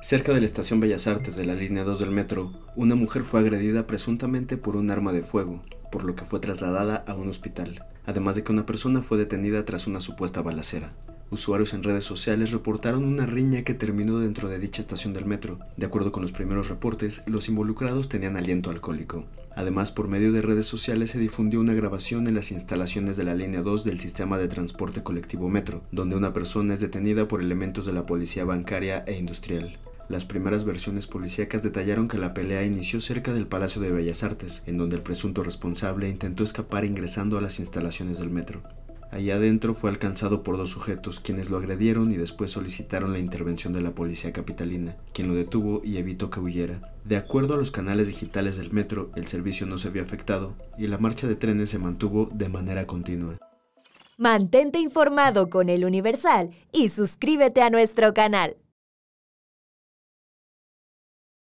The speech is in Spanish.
Cerca de la estación Bellas Artes de la línea 2 del metro, una mujer fue agredida presuntamente por un arma de fuego, por lo que fue trasladada a un hospital, además de que una persona fue detenida tras una supuesta balacera. Usuarios en redes sociales reportaron una riña que terminó dentro de dicha estación del metro. De acuerdo con los primeros reportes, los involucrados tenían aliento alcohólico. Además, por medio de redes sociales se difundió una grabación en las instalaciones de la línea 2 del sistema de transporte colectivo metro, donde una persona es detenida por elementos de la policía bancaria e industrial. Las primeras versiones policíacas detallaron que la pelea inició cerca del Palacio de Bellas Artes, en donde el presunto responsable intentó escapar ingresando a las instalaciones del metro. Allá adentro fue alcanzado por dos sujetos quienes lo agredieron y después solicitaron la intervención de la policía capitalina, quien lo detuvo y evitó que huyera. De acuerdo a los canales digitales del metro, el servicio no se vio afectado y la marcha de trenes se mantuvo de manera continua. Mantente informado con el Universal y suscríbete a nuestro canal.